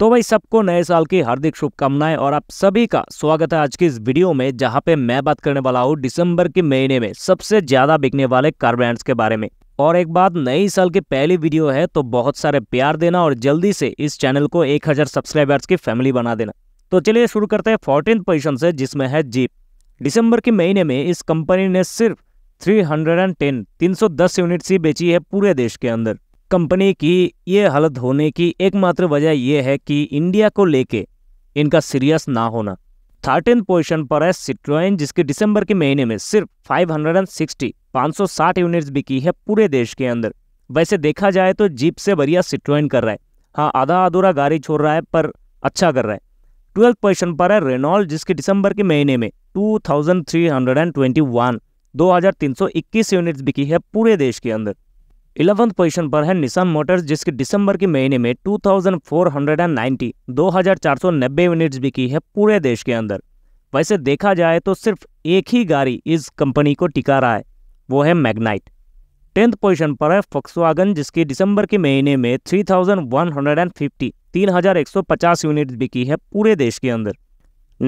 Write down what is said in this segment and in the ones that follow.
तो भाई सबको नए साल की हार्दिक शुभकामनाएं और आप सभी का स्वागत है आज की इस वीडियो में जहां पे मैं बात करने वाला हूँ दिसंबर के महीने में सबसे ज्यादा बिकने वाले कार ब्रांड्स के बारे में और एक बात नई साल की पहली वीडियो है तो बहुत सारे प्यार देना और जल्दी से इस चैनल को एक सब्सक्राइबर्स की फैमिली बना देना तो चलिए शुरू करते हैं फोर्टीन पोजिशन से जिसमें है जीप दिसंबर के महीने में इस कंपनी ने सिर्फ 310 310 यूनिट्स ही बेची है पूरे देश के अंदर कंपनी की ये हालत होने की एकमात्र वजह यह है कि इंडिया को लेके इनका सीरियस ना होना थर्टीन पोजीशन पर है सिट्रोइन जिसके दिसंबर के महीने में सिर्फ 560 560 यूनिट्स बिकी है पूरे देश के अंदर वैसे देखा जाए तो जीप से बढ़िया सिट्रोइन कर रहा है हाँ आधा अधूरा गाड़ी छोड़ रहा है पर अच्छा कर रहा है ट्वेल्थ पोजिशन पर है रेनॉल जिसके दिसंबर के महीने में two thousand three hundred and twenty one दो हजार तीन सौ इक्कीस यूनिट्स बिकी है पूरे देश के अंदर इलेवंथ पोजीशन पर है निशान मोटर्स जिसकी दिसंबर के महीने में 2490 नब्बे यूनिट्स भी की है पूरे देश के अंदर वैसे देखा जाए तो सिर्फ एक ही गाड़ी इस कंपनी को टिका रहा है वो है मैग्नाइट टेंथ पोजीशन पर है फोक्सवागन जिसकी दिसंबर के महीने में 3150 3150 यूनिट्स बिकी है पूरे देश के अंदर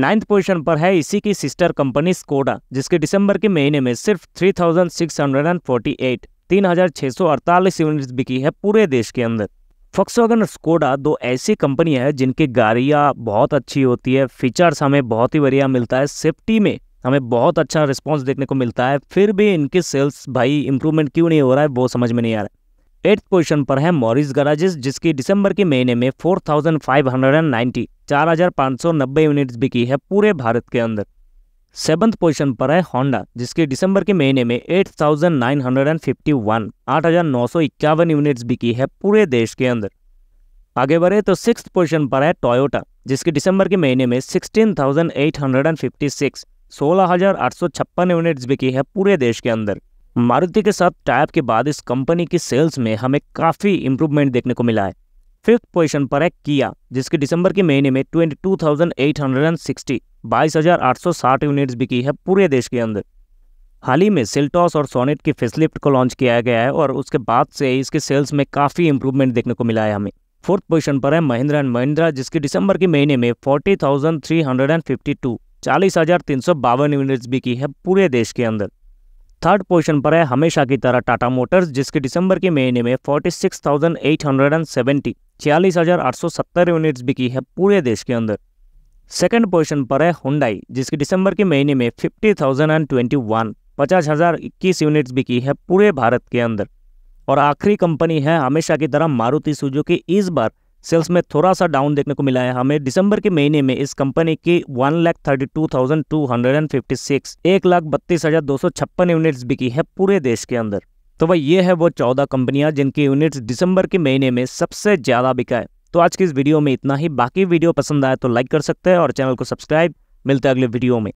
नाइन्थ पोजीशन पर है इसी की सिस्टर कंपनी स्कोडा जिसके दिसंबर के महीने में सिर्फ 3648 तीन हजार छह सौ अड़तालीस यूनिट बिकी है पूरे देश के अंदर फक्सोगन स्कोडा दो ऐसी कंपनी हैं जिनकी गाड़ियाँ बहुत अच्छी होती है फीचर्स हमें बहुत ही बढ़िया मिलता है सेफ्टी में हमें बहुत अच्छा रिस्पॉन्स देखने को मिलता है फिर भी इनके सेल्स भाई इंप्रूवमेंट क्यों नहीं हो रहा है वो समझ में नहीं आ रहा है एट्थ पोजिशन पर है मॉरिस गराजेस जिसकी दिसंबर के महीने में four thousand five hundred and ninety चार हजार पाँच सौ नब्बे यूनिट्स बिकी है पूरे भारत के अंदर सेवंथ पोजीशन पर है होंडा जिसके दिसंबर के महीने में 8,951 8,951 यूनिट्स बिकी है पूरे देश के अंदर आगे बढ़े तो सिक्स पोजीशन पर है टोयोटा जिसके दिसंबर के महीने में 16,856 16,856 यूनिट्स बिकी है पूरे देश के अंदर मारुति के साथ टाइप के बाद इस कंपनी की सेल्स में हमें काफ़ी इंप्रूवमेंट देखने को मिला है फिफ्थ पोजीशन पर है किया जिसके दिसंबर के महीने में ट्वेंटी 22,860 यूनिट्स बिकी है पूरे देश के अंदर हाल ही में सिल्टॉस और सोनेट की फेसलिफ्ट को लॉन्च किया गया है और उसके बाद से इसके सेल्स में काफ़ी इंप्रूवमेंट देखने को मिला है हमें फोर्थ पोजीशन पर है महिंद्रा एंड महिंद्रा जिसकी दिसंबर के महीने में 40,352 थाउजेंड यूनिट्स बिकी है पूरे देश के अंदर थर्ड पोजीशन पर है हमेशा की तरह टाटा मोटर्स जिसके दिसंबर के महीने में 46,870 सत्तर यूनिट्स बिकी है पूरे देश के अंदर सेकंड पोजीशन पर है हुंडई जिसकी दिसंबर के महीने में fifty thousand and twenty one पचास हज़ार इक्कीस यूनिट्स बिकी है पूरे भारत के अंदर और आखिरी कंपनी है हमेशा की तरह मारुति की इस बार सेल्स में थोड़ा सा डाउन देखने को मिला है हमें दिसंबर के महीने में इस कंपनी की one lakh thirty two thousand two hundred and fifty six एक लाख बत्तीस हज़ार दो सौ छप्पन यूनिट्स बिकी है पूरे देश के अंदर तो वह ये है वो चौदह कंपनियां जिनकी यूनिट्स दिसंबर के महीने में सबसे ज़्यादा बिका है तो आज की इस वीडियो में इतना ही बाकी वीडियो पसंद आए तो लाइक कर सकते हैं और चैनल को सब्सक्राइब मिलते हैं अगले वीडियो में